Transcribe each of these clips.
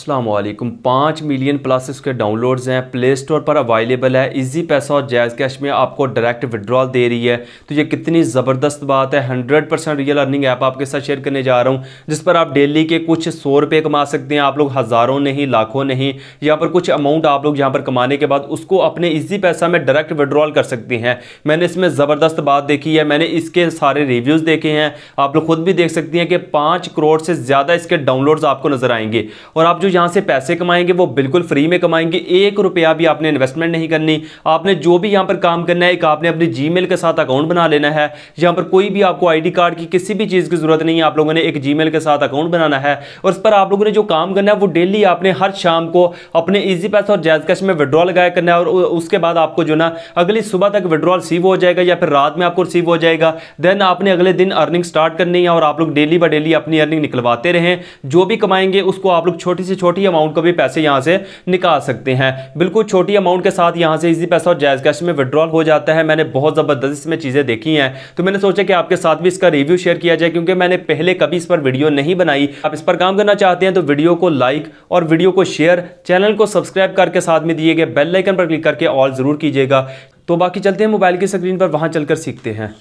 असलम पाँच million plus इसके downloads हैं प्ले स्टोर पर अवेलेबल है इजी पैसा और जैज़ कैश में आपको डायरेक्ट विड्रॉल दे रही है तो ये कितनी ज़बरदस्त बात है hundred percent real earning app आपके साथ शेयर करने जा रहा हूँ जिस पर आप डेली के कुछ सौ रुपये कमा सकते हैं आप लोग हज़ारों नहीं लाखों नहीं यहाँ पर कुछ अमाउंट आप लोग यहाँ पर कमाने के बाद उसको अपने ईजी पैसा में डायरेक्ट विड्रॉल कर सकते हैं मैंने इसमें ज़बरदस्त बात देखी है मैंने इसके सारे रिव्यूज़ देखे हैं आप लोग खुद भी देख सकती हैं कि पाँच करोड़ से ज़्यादा इसके डाउनलोड्स आपको नज़र आएंगे और आप जो यहां से पैसे कमाएंगे वो बिल्कुल फ्री में कमाएंगे एक रुपया भी आपने इन्वेस्टमेंट नहीं करनी आपने जो भी यहां पर काम करना है एक आपने अपने जी के साथ अकाउंट बना लेना है यहां पर कोई भी आपको आई कार्ड की किसी भी चीज़ की ज़रूरत नहीं है आप लोगों ने एक जी के साथ अकाउंट बनाना है और इस पर आप लोगों ने जो काम करना है वो डेली आपने हर शाम को अपने ईजी पैसा और जैज कैश में विड्रॉ लगाया करना है और उसके बाद आपको जो ना अगली सुबह तक विड्रॉ रिसीव हो जाएगा या फिर रात में आपको रिसीव हो जाएगा देन आपने अगले दिन अर्निंग स्टार्ट करनी है और आप लोग डेली बाय डेली अपनी अर्निंग निकलवाते रहें जो भी कमाएंगे उसको आप लोग छोटी से छोटी अमाउंट को भी पैसे यहाँ से निकाल सकते हैं बिल्कुल छोटी अमाउंट के साथ यहाँ से इजी पैसा और जायज़ कैश में विड्रॉल हो जाता है मैंने बहुत ज़बरदस्त इसमें चीज़ें देखी हैं तो मैंने सोचा कि आपके साथ भी इसका रिव्यू शेयर किया जाए क्योंकि मैंने पहले कभी इस पर वीडियो नहीं बनाई आप इस पर काम करना चाहते हैं तो वीडियो को लाइक और वीडियो को शेयर चैनल को सब्सक्राइब करके साथ में दिए गए बेल आइकन पर क्लिक करके ऑल ज़रूर कीजिएगा तो बाकी चलते हैं मोबाइल की स्क्रीन पर वहाँ चलकर सीखते हैं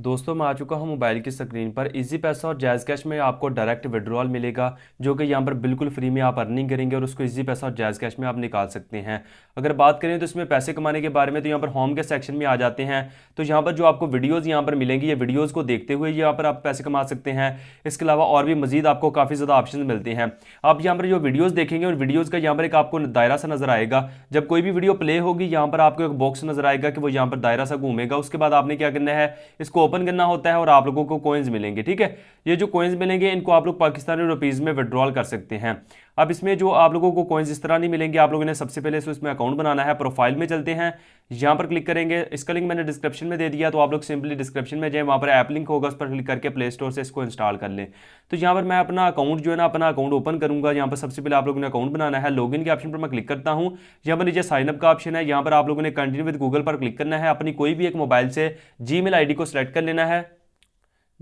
दोस्तों मैं आ चुका हूं मोबाइल की स्क्रीन पर इजी पैसा और जैज़ कैश में आपको डायरेक्ट विड्रॉल मिलेगा जो कि यहां पर बिल्कुल फ्री में आप अर्निंग करेंगे और उसको इजी पैसा और जैज़ कैश में आप निकाल सकते हैं अगर बात करें तो इसमें पैसे कमाने के बारे में तो यहां पर होम के सेक्शन में आ जाते हैं तो यहाँ पर जो आपको वीडियोज़ यहाँ पर मिलेंगी ये वीडियोज़ को देखते हुए यहाँ पर आप पैसे कमा सकते हैं इसके अलावा और भी मजीद आपको काफ़ी ज़्यादा ऑप्शन मिलते हैं आप यहाँ पर जो वीडियोज़ देखेंगे उन वीडियोज़ का यहाँ पर एक आपको दायरा सा नज़र आएगा जब कोई भी वीडियो प्ले होगी यहाँ पर आपको एक बॉक्स नज़र आएगा कि वो यहाँ पर दायरा सा घूमेगा उसके बाद आपने क्या करना है इसको ओपन करना होता है और आप लोगों को कोइंस मिलेंगे ठीक है ये जो कोइंस मिलेंगे इनको आप लोग पाकिस्तानी रुपीज़ में विड्रॉल कर सकते हैं अब इसमें जो आप लोगों को कॉइन्स इस तरह नहीं मिलेंगे आप लोगों ने सबसे पहले सो इसमें अकाउंट बनाना है प्रोफाइल में चलते हैं यहाँ पर क्लिक करेंगे इसका लिंक मैंने डिस्क्रिप्शन में दे दिया तो आप लोग सिंपली डिस्क्रिप्शन में जाए वहाँ पर ऐप लिंक होगा उस पर क्लिक करके प्ले स्टोर से इसको इंस्टॉल कर लें तो यहाँ पर मैं अपना अकाउंट जो है ना अपना अकाउंट ओपन करूँगा यहाँ पर सबसे पहले आप लोगों ने अकाउंट बनाना है लॉगिन के ऑप्शन पर मैं क्लिक करता हूँ यहाँ पर नीचे साइनअप का ऑप्शन है यहाँ पर आप लोगों ने कंटिन्यू विद गूगल पर क्लिक करना है अपनी कोई भी एक मोबाइल से जी मेल को सिलेक्ट कर लेना है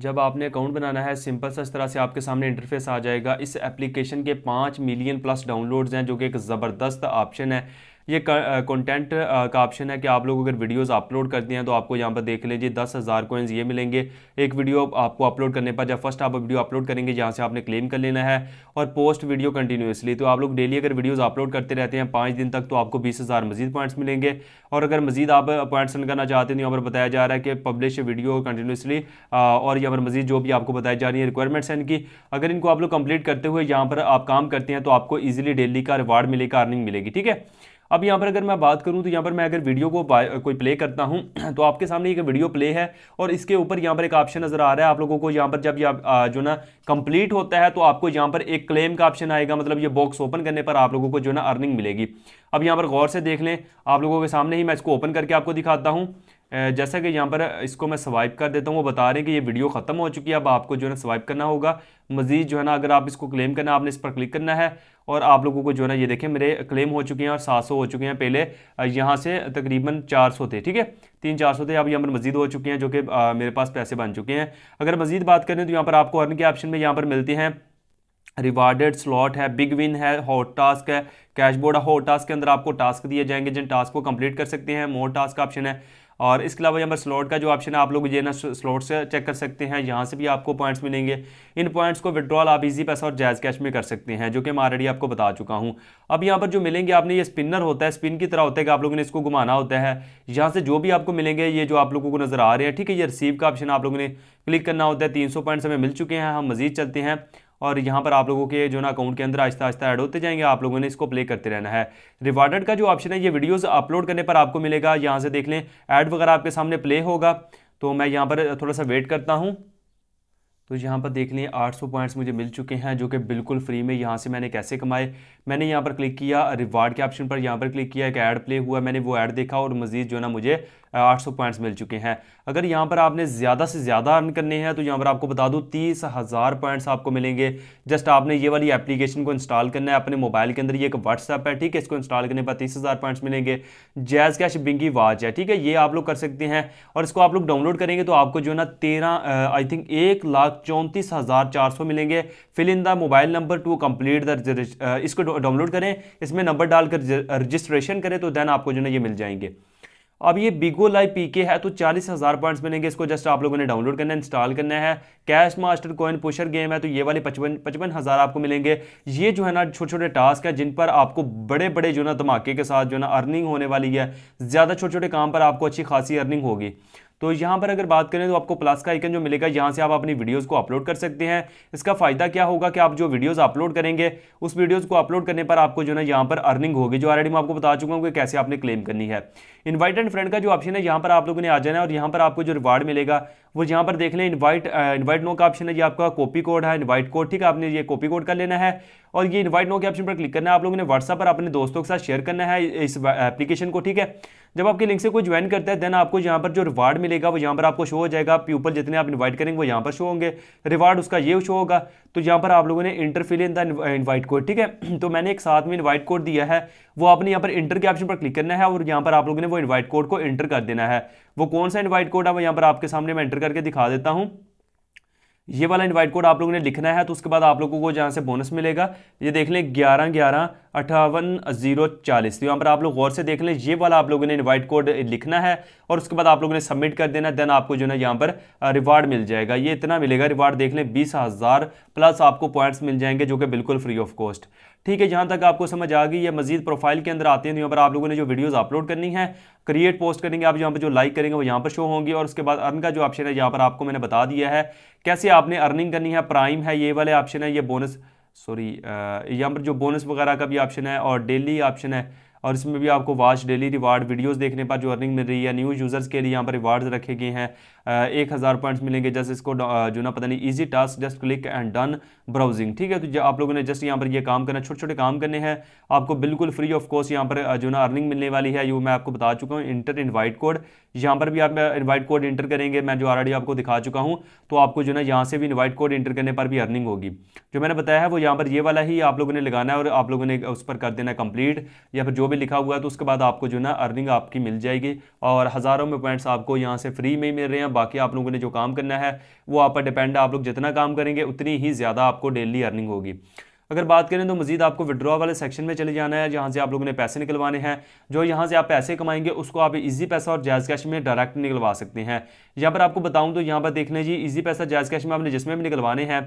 जब आपने अकाउंट बनाना है सिंपल सा इस तरह से आपके सामने इंटरफेस आ जाएगा इस एप्लीकेशन के पाँच मिलियन प्लस डाउनलोड्स हैं जो कि एक ज़बरदस्त ऑप्शन है ये कंटेंट का ऑप्शन है कि आप लोग अगर वीडियोस अपलोड करते हैं तो आपको यहाँ पर देख लीजिए दस हज़ार कोइंस ये मिलेंगे एक वीडियो आपको अपलोड करने पर जब फर्स्ट आप वीडियो अपलोड करेंगे यहाँ से आपने क्लेम कर लेना है और पोस्ट वीडियो कंटिन्यूसली तो आप लोग डेली अगर वीडियोज़ अपलोड करते रहते हैं पाँच दिन तक तो आपको बीस हज़ार मजीद पॉइंट्स मिलेंगे और अगर मजीद आप पॉइंट्स अर्न करना चाहते हैं तो यहाँ पर बताया जा रहा है कि पब्लिश वीडियो कंटिन्यूसली और यहाँ पर मजीद जो भी आपको बताई जा रही है रिक्वायरमेंट्स हैं इनकी अगर इनको आप लोग कंप्लीट करते हुए यहाँ पर आप काम करते हैं तो आपको ईजिली डेली का रिवार्ड मिलेगा अर्निंग मिलेगी ठीक है अब यहाँ पर अगर मैं बात करूँ तो यहाँ पर मैं अगर वीडियो को कोई प्ले करता हूँ तो आपके सामने एक वीडियो प्ले है और इसके ऊपर यहाँ पर एक ऑप्शन नज़र आ रहा है आप लोगों को यहाँ पर जब यहाँ जो ना कंप्लीट होता है तो आपको यहाँ पर एक क्लेम का ऑप्शन आएगा मतलब ये बॉक्स ओपन करने पर आप लोगों को जो ना अर्निंग मिलेगी अब यहाँ पर गौर से देख लें आप लोगों के सामने ही मैं इसको ओपन करके आपको दिखाता हूँ जैसा कि यहाँ पर इसको मैं स्वाइप कर देता हूँ वो बता रहे हैं कि ये वीडियो ख़त्म हो चुकी है अब आपको जो है ना स्वाइप करना होगा मज़ीद जो है ना अगर आप इसको क्लेम करना है आपने इस पर क्लिक करना है और आप लोगों को जो है ना ये देखें मेरे क्लेम हो चुके हैं और सात सौ हो चुके हैं पहले यहाँ से तकरीबन चार सौ थे ठीक है तीन चार सौ थे अब यहाँ पर मजीद हो चुके हैं जो कि मेरे पास पैसे बन चुके हैं अगर मजीद बात करें तो यहाँ पर आपको अर्न के ऑप्शन में यहाँ पर मिलते हैं रिवार्डेड स्लॉट है बिग विन है हॉट टास्क है कैशबोर्ड है हॉट टास्क के अंदर आपको टास्क दिए जाएंगे जिन टास्क को कंप्लीट कर सकते हैं मोर टास्क ऑप्शन है और इसके अलावा यहाँ पर स्लॉट का जो ऑप्शन है आप लोग जेना स्लॉट से चेक कर सकते हैं यहाँ से भी आपको पॉइंट्स मिलेंगे इन पॉइंट्स को विड्रॉल आप इजी पैसा और जैज़ कैश में कर सकते हैं जो कि मैं ऑलरेडी आपको बता चुका हूँ अब यहाँ पर जो मिलेंगे आपने ये स्पिनर होता है स्पिन की तरह होता है कि आप लोगों ने इसको घुमाना होता है यहाँ से जो भी आपको मिलेंगे ये जो आप लोगों को नज़र आ रहे हैं ठीक है ये रिसीव का ऑप्शन आप लोगों ने क्लिक करना होता है तीन पॉइंट्स हमें मिल चुके हैं हम मजीद चलते हैं और यहाँ पर आप लोगों के जो ना अकाउंट के अंदर आहिस्ता आहिस्ता ऐड होते जाएंगे आप लोगों ने इसको प्ले करते रहना है रिवार्डेड का जो ऑप्शन है ये वीडियोज़ अपलोड करने पर आपको मिलेगा यहाँ से देख लें ऐड वगैरह आपके सामने प्ले होगा तो मैं यहाँ पर थोड़ा सा वेट करता हूँ तो यहाँ पर देख लें आठ पॉइंट्स मुझे मिल चुके हैं जो कि बिल्कुल फ्री में यहाँ से मैंने कैसे कमाए मैंने यहाँ पर क्लिक किया रिवार्ड के ऑप्शन पर यहाँ पर क्लिक किया एक ऐड प्ले हुआ मैंने वो ऐड देखा और मज़ीद जो है ना मुझे आठ सौ पॉइंट्स मिल चुके हैं अगर यहाँ पर आपने ज़्यादा से ज़्यादा अर्न करने हैं तो यहाँ पर आपको बता दूँ तीस हज़ार पॉइंट्स आपको मिलेंगे जस्ट आपने ये वाली एप्लीकेशन को इंस्टॉल करना है अपने मोबाइल के अंदर ये एक व्हाट्सएप है ठीक है इसको इंस्टॉल करने पर तीस हज़ार पॉइंट्स मिलेंगे जैज़ कैश बिंगी वाच है ठीक है ये आप लोग कर सकते हैं और इसको आप लोग डाउनलोड करेंगे तो आपको जो है ना तेरह आई थिंक एक लाख चौंतीस हज़ार चार सौ मिलेंगे fill in the mobile number to complete the इसको डाउनलोड करें इसमें नंबर डालकर रजिस्ट्रेशन करें तो देन आपको जो है ना ये मिल जाएंगे अब ये बिगो लाइव पी के है तो चालीस हज़ार पॉइंट्स मिलेंगे इसको जस्ट आप लोगों ने डाउनलोड करना है इंस्टॉल करना है cash master coin pusher game है तो ये वाले पचपन पचपन हज़ार आपको मिलेंगे ये जो है ना छोटे छोटे टास्क है जिन पर आपको बड़े बड़े जो ना धमाके के साथ जो ना अर्निंग होने वाली है ज़्यादा छोटे छोटे काम पर आपको अच्छी खासी अर्निंग होगी तो यहाँ पर अगर बात करें तो आपको प्लस का आइकन जो मिलेगा यहाँ से आप अपनी वीडियोज़ को अपलोड कर सकते हैं इसका फ़ायदा क्या होगा कि आप जो वीडियोज़ अपलोड करेंगे उस वीडियोज़ को अपलोड करने पर आपको जो है यहाँ पर अर्निंग होगी जो ऑलरेडी मैं आपको बता चुका हूँ कि कैसे आपने क्लेम करनी है इन्वाइट एंड फ्रेंड का जो ऑप्शन है यहाँ पर आप लोगों ने आ जाना है और यहाँ पर आपको जो रिवार्ड मिलेगा वो यहाँ पर देख लें इन्वाइट इन्वाइट नो का ऑप्शन है ये आपका कॉपी कोड है इन्वाइट कोड ठीक है आपने ये कॉपी कोड कर लेना है और ये इन्वाइट नो के ऑप्शन पर क्लिक करना है आप लोगों ने व्हाट्सअप पर अपने दोस्तों के साथ शेयर करना है इस एप्लीकेशन को ठीक है जब आपके लिंक से कोई ज्वाइन करता है देन आपको यहाँ पर जो रिवार्ड मिलेगा वो यहाँ पर आपको शो हो जाएगा पीपल जितने आप इन्वाइट करेंगे वो यहाँ पर शो होंगे रिवार्ड उसका ये शो होगा तो यहाँ पर आप लोगों ने enter fill in the invite code ठीक है तो मैंने एक साथ में इन्वाइट कोड दिया है वो आपने यहाँ पर इंटर के ऑप्शन पर क्लिक करना है और यहाँ पर आप लोगों ने वो इन्वाइट कोड को इंटर कर देना है वो कौन सा इन्वाइट कोड है वो यहाँ पर आपके सामने मैं इंटर करके दिखा देता हूँ ये वाला इन्वाइट कोड आप लोगों ने लिखना है तो उसके बाद आप लोगों को जहाँ से बोनस मिलेगा ये देख लें ग्यारह ग्यारह अठावन जीरो चालीस तो यहाँ पर आप लोग गौर से देख लें ये वाला आप लोगों ने इन्वाइट कोड लिखना है और उसके बाद आप लोगों ने सबमिट कर देना देन आपको जो है यहाँ पर रिवार्ड मिल जाएगा ये इतना मिलेगा रिवार्ड देख लें बीस हज़ार प्लस आपको पॉइंट्स मिल जाएंगे जो कि बिल्कुल फ्री ऑफ कॉस्ट ठीक है जहाँ तक आपको समझ आ गई है मजीद प्रोफाइल के अंदर आते हैं तो यहाँ पर आप लोगों ने जो वीडियोस अपलोड करनी है क्रिएट पोस्ट करेंगे आप यहाँ पर जो लाइक करेंगे वो यहाँ पर शो होंगी और उसके बाद अर्न का जो ऑप्शन है यहाँ पर आपको मैंने बता दिया है कैसे आपने अर्निंग करनी है प्राइम है ये वाले ऑप्शन है ये बोनस सॉरी यहाँ पर जो बोनस वगैरह का भी ऑप्शन है और डेली ऑप्शन है और इसमें भी आपको वॉच डेली रिवार्ड वीडियोस देखने पर जो अर्निंग मिल रही है न्यू यूज़र्स के लिए यहाँ पर रिवार्ड्स रखे गए हैं एक हज़ार पॉइंट्स मिलेंगे जस्ट इसको जो ना पता नहीं easy task just click and done browsing ठीक है तो आप लोगों ने जस्ट यहाँ पर ये काम करना छोटे छोटे काम करने हैं आपको बिल्कुल फ्री ऑफ कॉस्ट यहाँ पर जो ना अर्निंग मिलने वाली है यू मैं आपको बता चुका हूँ इंटर इन्वाइट कोड यहाँ पर भी आप इन्वाइट कोड इंटर करेंगे मैं जो ऑलरेडी आपको दिखा चुका हूँ तो आपको जो ना यहाँ से भी इन्वाइट कोड इंटर करने पर भी अर्निंग होगी जो मैंने बताया है वो यहाँ पर ये वाला ही आप लोगों ने लगाना है और आप लोगों ने उस पर कर देना कंप्लीट या फिर जो भी लिखा हुआ है तो उसके बाद आपको जो ना अर्निंग आपकी मिल जाएगी और हज़ारों में पॉइंट्स आपको यहाँ से फ्री में ही मिल रहे हैं बाकी आप लोगों ने जो काम करना है वो आप पर डिपेंड है आप लोग जितना काम करेंगे उतनी ही ज़्यादा आपको डेली अर्निंग होगी अगर बात करें तो मजीद आपको विड्रॉ वाले सेक्शन में चले जाना है जहाँ से आप लोगों ने पैसे निकलवाने हैं जो यहाँ से आप पैसे कमाएंगे उसको आप इजी पैसा और जायज़ कैश में डायरेक्ट निकलवा सकते हैं यहाँ पर आपको बताऊँ तो यहाँ पर देखना जी इजी पैसा जायज़ कैश में आपने जिसमें भी निकलवाने हैं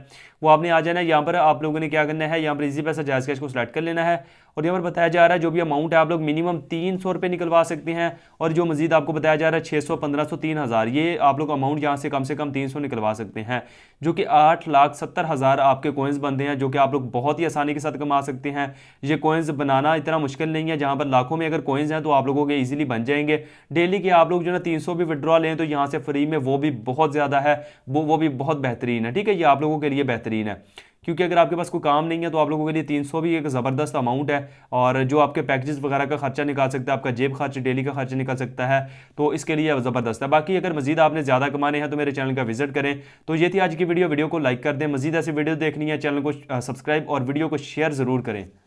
वो आपने आ जाना है यहाँ पर आप लोगों ने क्या करना है यहाँ पर इजी पैसा जायज़ कैश को सिलेक्ट कर लेना है और यहाँ पर बताया जा रहा है जो भी अमाउंट है आप लोग मिनिमम तीन सौ रुपये निकलवा सकते हैं और जो मजीद आपको बताया जा रहा है छः सौ पंद्रह सौ तीन हज़ार ये आप लोग अमाउंट यहाँ से कम से कम तीन सौ निकलवा सकते हैं जो कि आठ लाख सत्तर हज़ार आपके कोइंस बनते हैं जो कि आप लोग बहुत ही आसानी के साथ कमा सकते हैं ये कोइंस बनाना इतना मुश्किल नहीं है जहाँ पर लाखों में अगर कोइंस हैं तो आप लोगों के ईजिली बन जाएंगे डेली के आप लोग जो ना तीन सौ भी विड्रॉ लें तो यहाँ से फ्री यूएई में वो भी बहुत ज़्यादा है वो वो भी बहुत बेहतरीन है ठीक है ये आप लोगों के लिए बेहतरीन है क्योंकि अगर आपके पास कोई काम नहीं है तो आप लोगों के लिए 300 भी एक ज़बरदस्त अमाउंट है और जो आपके पैकेजेस वगैरह का खर्चा निकाल सकता है आपका जेब खर्च डेली का खर्चा निकाल सकता है तो इसके लिए ज़बरदस्त है बाकी अगर मजीद आपने ज़्यादा कमाने हैं तो मेरे चैनल का विजिट करें तो ये थी आज की वीडियो वीडियो को लाइक कर दें मजीद ऐसी वीडियो देखनी है चैनल को सब्सक्राइब और वीडियो को शेयर ज़रूर करें